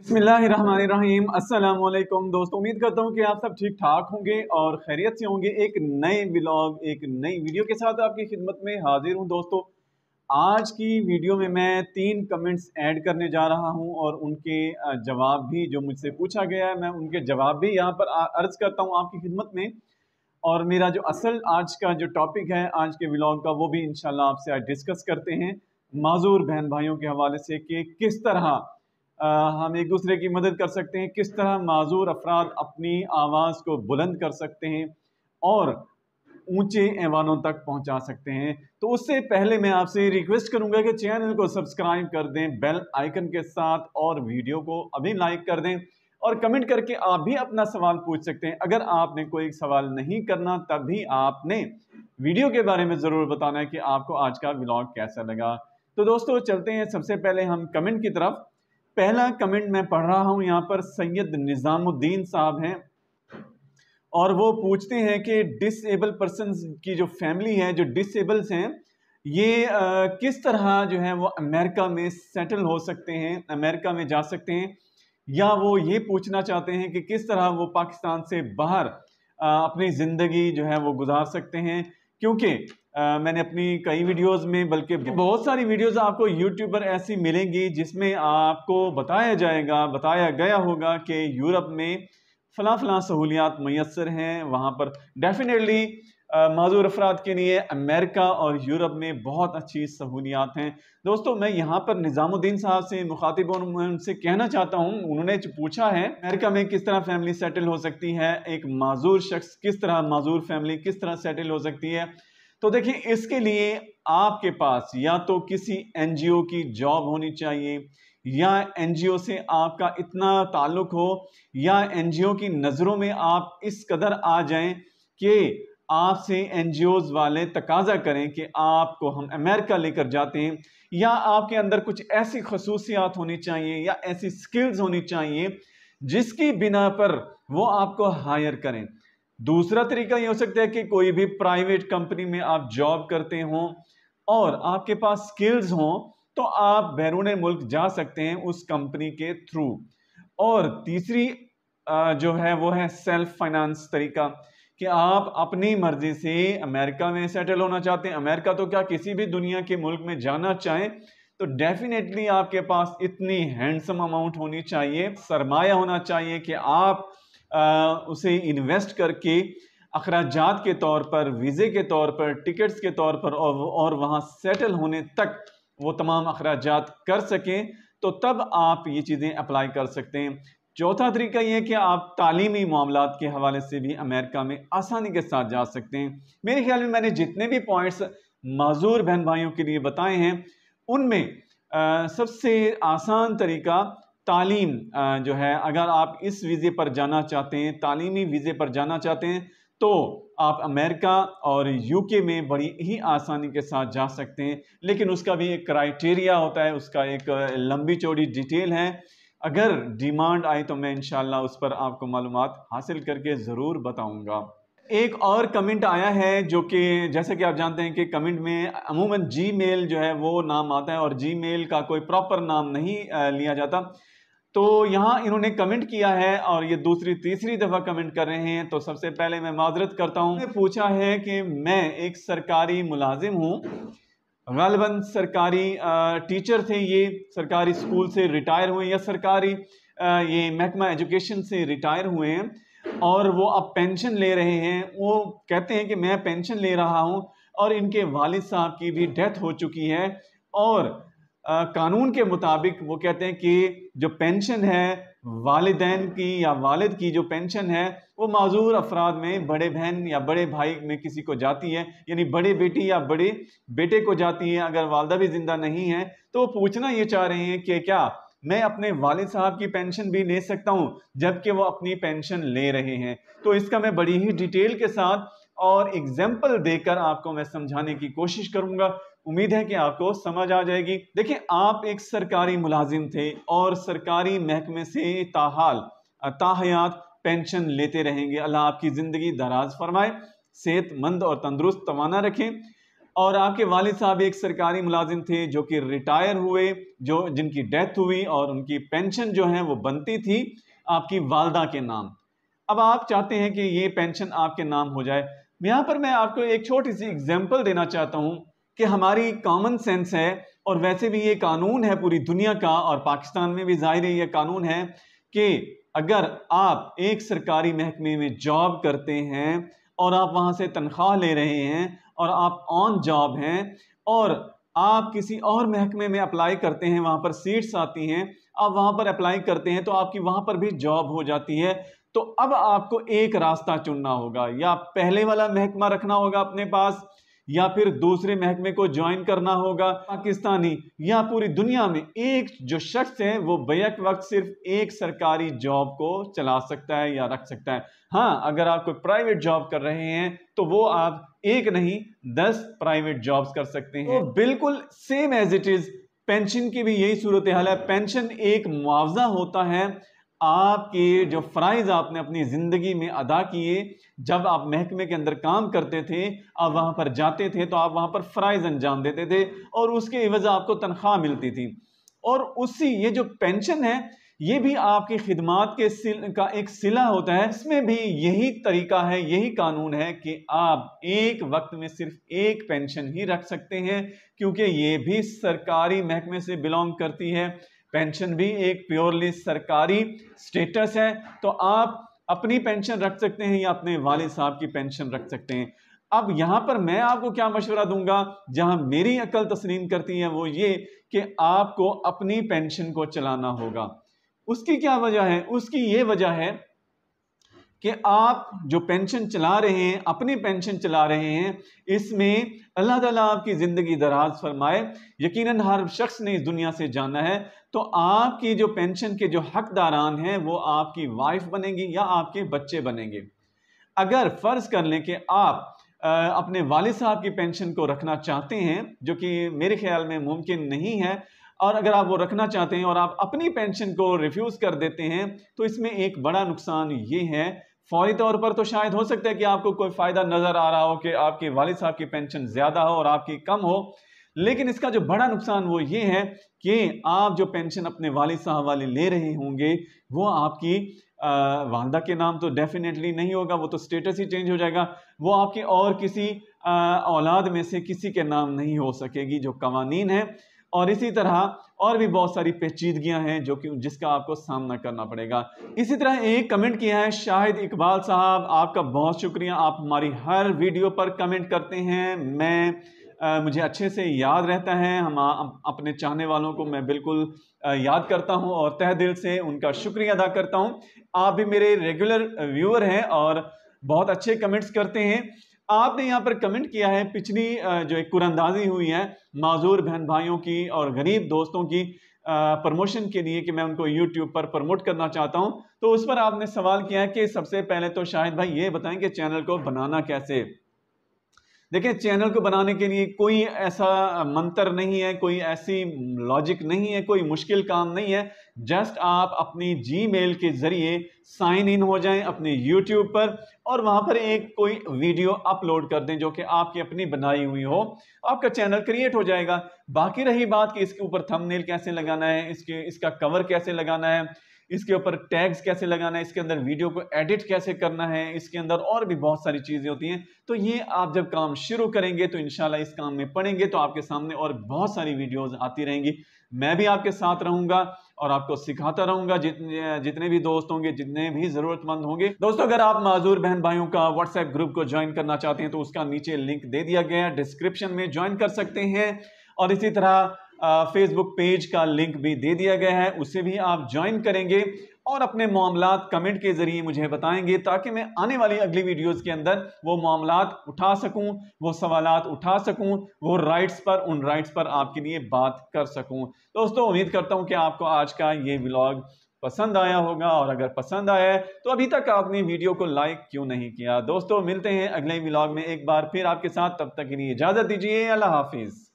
बसमीम अल्लाम दोस्तों उम्मीद करता हूँ कि आप सब ठीक ठाक होंगे और खैरियत से होंगे एक नए ब्लॉग एक नई वीडियो के साथ आपकी खिदमत में हाजिर हूँ दोस्तों आज की वीडियो में मैं तीन कमेंट्स ऐड करने जा रहा हूँ और उनके जवाब भी जो मुझसे पूछा गया है मैं उनके जवाब भी यहाँ पर अर्ज़ करता हूँ आपकी खिदमत में और मेरा जो असल आज का जो टॉपिक है आज के ब्लॉग का वो भी इन आपसे आज डिस्कस करते हैं माजूर बहन भाइयों के हवाले से कि किस तरह हम एक दूसरे की मदद कर सकते हैं किस तरह माजूर अफराद अपनी आवाज़ को बुलंद कर सकते हैं और ऊंचे ऐवानों तक पहुंचा सकते हैं तो उससे पहले मैं आपसे रिक्वेस्ट करूंगा कि चैनल को सब्सक्राइब कर दें बेल आइकन के साथ और वीडियो को अभी लाइक कर दें और कमेंट करके आप भी अपना सवाल पूछ सकते हैं अगर आपने कोई सवाल नहीं करना तब भी आपने वीडियो के बारे में ज़रूर बताना है कि आपको आज का ब्लॉग कैसा लगा तो दोस्तों चलते हैं सबसे पहले हम कमेंट की तरफ पहला कमेंट मैं पढ़ रहा हूँ यहाँ पर सैयद निज़ामुद्दीन साहब हैं और वो पूछते हैं कि डिसेबल पर्सन की जो फैमिली है जो डिसेबल्स हैं ये आ, किस तरह जो है वो अमेरिका में सेटल हो सकते हैं अमेरिका में जा सकते हैं या वो ये पूछना चाहते हैं कि किस तरह वो पाकिस्तान से बाहर आ, अपनी ज़िंदगी जो है वो गुजार सकते हैं क्योंकि आ, मैंने अपनी कई वीडियोस में बल्कि बहुत सारी वीडियोस आपको यूट्यूब पर ऐसी मिलेंगी जिसमें आपको बताया जाएगा बताया गया होगा कि यूरोप में फ़लाँ फ़लाँ सहूलियात मैसर हैं वहाँ पर डेफिनेटली माजूर अफराद के लिए अमेरिका और यूरोप में बहुत अच्छी सहूलियात हैं दोस्तों मैं यहाँ पर निज़ामुद्दीन साहब से मुखातिब और उनसे कहना चाहता हूँ उन्होंने पूछा है अमेरिका में किस तरह फैमिली सेटल हो सकती है एक माजूर शख्स किस तरह माजूर फैमिली किस तरह सेटल हो सकती है तो देखिए इसके लिए आपके पास या तो किसी एनजीओ की जॉब होनी चाहिए या एनजीओ से आपका इतना ताल्लुक हो या एनजीओ की नज़रों में आप इस कदर आ जाएं कि आपसे एन वाले तकाजा करें कि आपको हम अमेरिका लेकर जाते हैं या आपके अंदर कुछ ऐसी खसूसियात होनी चाहिए या ऐसी स्किल्स होनी चाहिए जिसकी बिना पर वो आपको हायर करें दूसरा तरीका ये हो सकता है कि कोई भी प्राइवेट कंपनी में आप जॉब करते हों और आपके पास स्किल्स हों तो आप बैरून मुल्क जा सकते हैं उस कंपनी के थ्रू और तीसरी जो है वो है सेल्फ फाइनेंस तरीका कि आप अपनी मर्जी से अमेरिका में सेटल होना चाहते हैं अमेरिका तो क्या किसी भी दुनिया के मुल्क में जाना चाहें तो डेफिनेटली आपके पास इतनी हैंडसम अमाउंट होनी चाहिए सरमाया होना चाहिए कि आप उसे इन्वेस्ट करके अखराज के तौर पर वीज़े के तौर पर टिकट्स के तौर पर और, और वहाँ सेटल होने तक वो तमाम अखराज कर सकें तो तब आप ये चीज़ें अप्लाई कर सकते हैं चौथा तरीका ये है कि आप तालीमी मामला के हवाले से भी अमेरिका में आसानी के साथ जा सकते हैं मेरे ख्याल में मैंने जितने भी पॉइंट्स मज़ूर बहन भाइयों के लिए बताए हैं उनमें सबसे आसान तरीका तालीम जो है अगर आप इस वीज़े पर जाना चाहते हैं तालीमी वीज़े पर जाना चाहते हैं तो आप अमेरिका और यूके में बड़ी ही आसानी के साथ जा सकते हैं लेकिन उसका भी एक क्राइटेरिया होता है उसका एक लंबी चौड़ी डिटेल है अगर डिमांड आई तो मैं इन उस पर आपको मालूम हासिल करके ज़रूर बताऊँगा एक और कमेंट आया है जो कि जैसे कि आप जानते हैं कि कमेंट में अमूमन जी मेल जो है वो नाम आता है और जी मेल का कोई प्रॉपर नाम नहीं लिया जाता तो यहाँ इन्होंने कमेंट किया है और ये दूसरी तीसरी दफ़ा कमेंट कर रहे हैं तो सबसे पहले मैं माजरत करता हूँ पूछा है कि मैं एक सरकारी मुलाजिम हूँ गलबन सरकारी टीचर थे ये सरकारी स्कूल से रिटायर हुए या सरकारी ये महकमा एजुकेशन से रिटायर हुए हैं और वो अब पेंशन ले रहे हैं वो कहते हैं कि मैं पेंशन ले रहा हूँ और इनके वालिद साहब की भी डेथ हो चुकी है और कानून के मुताबिक वो कहते हैं कि जो पेंशन है वालदेन की या वालिद की जो पेंशन है वो माजूर अफराद में बड़े बहन या बड़े भाई में किसी को जाती है यानी बड़े बेटी या बड़े बेटे को जाती है अगर वालदा भी जिंदा नहीं है तो वो पूछना ये चाह रहे हैं कि क्या मैं अपने वालिद साहब की पेंशन भी ले सकता हूँ जबकि वो अपनी पेंशन ले रहे हैं तो इसका मैं बड़ी ही डिटेल के साथ और एग्जाम्पल देकर आपको मैं समझाने की कोशिश करूंगा उम्मीद है कि आपको समझ आ जाएगी देखिए आप एक सरकारी मुलाजिम थे और सरकारी महकमे से ताहाल ताहयात पेंशन लेते रहेंगे अल्लाह आपकी ज़िंदगी दराज फरमाए सेहतमंद और तंदुरुस्त तवाना रखें और आपके वालिद साहब एक सरकारी मुलाजिम थे जो कि रिटायर हुए जो जिनकी डेथ हुई और उनकी पेंशन जो है वो बनती थी आपकी वालदा के नाम अब आप चाहते हैं कि ये पेंशन आपके नाम हो जाए यहाँ पर मैं आपको एक छोटी सी एग्जाम्पल देना चाहता हूँ कि हमारी कॉमन सेंस है और वैसे भी ये कानून है पूरी दुनिया का और पाकिस्तान में भी जाहिर है ये कानून है कि अगर आप एक सरकारी महकमे में जॉब करते हैं और आप वहाँ से तनख्वाह ले रहे हैं और आप ऑन जॉब हैं और आप किसी और महकमे में अप्लाई करते हैं वहाँ पर सीट्स आती हैं आप वहाँ पर अप्लाई करते हैं तो आपकी वहाँ पर भी जॉब हो जाती है तो अब आपको एक रास्ता चुनना होगा या पहले वाला महकमा रखना होगा अपने पास या फिर दूसरे महकमे को ज्वाइन करना होगा पाकिस्तानी या पूरी दुनिया में एक जो शख्स है वो बैक वक्त सिर्फ एक सरकारी जॉब को चला सकता है या रख सकता है हाँ अगर आप कोई प्राइवेट जॉब कर रहे हैं तो वो आप एक नहीं दस प्राइवेट जॉब्स कर सकते हैं तो बिल्कुल same as it is pension की भी यही सूरत हाल है पेंशन एक मुआवजा होता है आपके जो फ्राइज आपने अपनी ज़िंदगी में अदा किए जब आप महकमे के अंदर काम करते थे आप वहाँ पर जाते थे तो आप वहाँ पर फ्राइज अंजाम देते थे और उसके वजह आपको तनख्वाह मिलती थी और उसी ये जो पेंशन है ये भी आपकी खिदमात के सिल का एक सिला होता है इसमें भी यही तरीका है यही कानून है कि आप एक वक्त में सिर्फ एक पेंशन ही रख सकते हैं क्योंकि ये भी सरकारी महकमे से बिलोंग करती है पेंशन भी एक प्योरली सरकारी स्टेटस है तो आप अपनी पेंशन रख सकते हैं या अपने वाले साहब की पेंशन रख सकते हैं अब यहाँ पर मैं आपको क्या मशवरा दूंगा जहां मेरी अकल तस्लीम करती है वो ये कि आपको अपनी पेंशन को चलाना होगा उसकी क्या वजह है उसकी ये वजह है कि आप जो पेंशन चला रहे हैं अपनी पेंशन चला रहे हैं इसमें अल्लाह ताला आपकी ज़िंदगी दराज फरमाए यकीनन हर शख्स ने इस दुनिया से जाना है तो आपकी जो पेंशन के जो हकदारान हैं वो आपकी वाइफ बनेंगी या आपके बच्चे बनेंगे अगर फ़र्ज़ कर लें कि आप अपने वाले साहब की पेंशन को रखना चाहते हैं जो कि मेरे ख्याल में मुमकिन नहीं है और अगर आप वो रखना चाहते हैं और आप अपनी पेंशन को रिफ्यूज़ कर देते हैं तो इसमें एक बड़ा नुकसान ये है फौरी तौर पर तो शायद हो सकता है कि आपको कोई फ़ायदा नज़र आ रहा हो कि आपके वालिद साहब की पेंशन ज़्यादा हो और आपकी कम हो लेकिन इसका जो बड़ा नुकसान वो ये है कि आप जो पेंशन अपने वालिद साहब वाले ले रहे होंगे वो आपकी वालदा के नाम तो डेफिनेटली नहीं होगा वो तो स्टेटस ही चेंज हो जाएगा वो आपके और किसी औलाद में से किसी के नाम नहीं हो सकेगी जो कवानीन है और इसी तरह और भी बहुत सारी पेचीदगियां हैं जो कि जिसका आपको सामना करना पड़ेगा इसी तरह एक कमेंट किया है शाहिद इकबाल साहब आपका बहुत शुक्रिया आप हमारी हर वीडियो पर कमेंट करते हैं मैं आ, मुझे अच्छे से याद रहता है हम आ, अपने चाहने वालों को मैं बिल्कुल आ, याद करता हूं और तह दिल से उनका शुक्रिया अदा करता हूं आप भी मेरे रेगुलर व्यूअर हैं और बहुत अच्छे कमेंट्स करते हैं आपने यहाँ पर कमेंट किया है पिछली जो एक कुरंदाजी हुई है माजूर बहन भाइयों की और गरीब दोस्तों की प्रमोशन के लिए कि मैं उनको यूट्यूब पर प्रमोट करना चाहता हूँ तो उस पर आपने सवाल किया है कि सबसे पहले तो शाहिद भाई ये बताएं कि चैनल को बनाना कैसे देखिए चैनल को बनाने के लिए कोई ऐसा मंत्र नहीं है कोई ऐसी लॉजिक नहीं है कोई मुश्किल काम नहीं है जस्ट आप अपनी जीमेल के ज़रिए साइन इन हो जाएं अपने यूट्यूब पर और वहाँ पर एक कोई वीडियो अपलोड कर दें जो कि आपकी अपनी बनाई हुई हो आपका चैनल क्रिएट हो जाएगा बाकी रही बात कि इसके ऊपर थंबनेल कैसे लगाना है इसके इसका कवर कैसे लगाना है इसके ऊपर टैग्स कैसे लगाना है इसके अंदर वीडियो को एडिट कैसे करना है इसके अंदर और भी बहुत सारी चीज़ें होती हैं तो ये आप जब काम शुरू करेंगे तो इनशाला इस काम में पढ़ेंगे तो आपके सामने और बहुत सारी वीडियोज़ आती रहेंगी मैं भी आपके साथ रहूंगा और आपको सिखाता रहूंगा जितने जितने भी दोस्त होंगे जितने भी ज़रूरतमंद होंगे दोस्तों अगर आप माजूर बहन भाइयों का व्हाट्सएप ग्रुप को ज्वाइन करना चाहते हैं तो उसका नीचे लिंक दे दिया गया है डिस्क्रिप्शन में ज्वाइन कर सकते हैं और इसी तरह फेसबुक पेज का लिंक भी दे दिया गया है उसे भी आप ज्वाइन करेंगे और अपने मामला कमेंट के ज़रिए मुझे बताएंगे ताकि मैं आने वाली अगली वीडियोस के अंदर वो मामला उठा सकूं वो सवाल उठा सकूं वो राइट्स पर उन राइट्स पर आपके लिए बात कर सकूं दोस्तों उम्मीद करता हूं कि आपको आज का ये ब्लॉग पसंद आया होगा और अगर पसंद आया है तो अभी तक आपने वीडियो को लाइक क्यों नहीं किया दोस्तों मिलते हैं अगले ब्लॉग में एक बार फिर आपके साथ तब तक के लिए इजाज़त दीजिए अल्लाह हाफिज़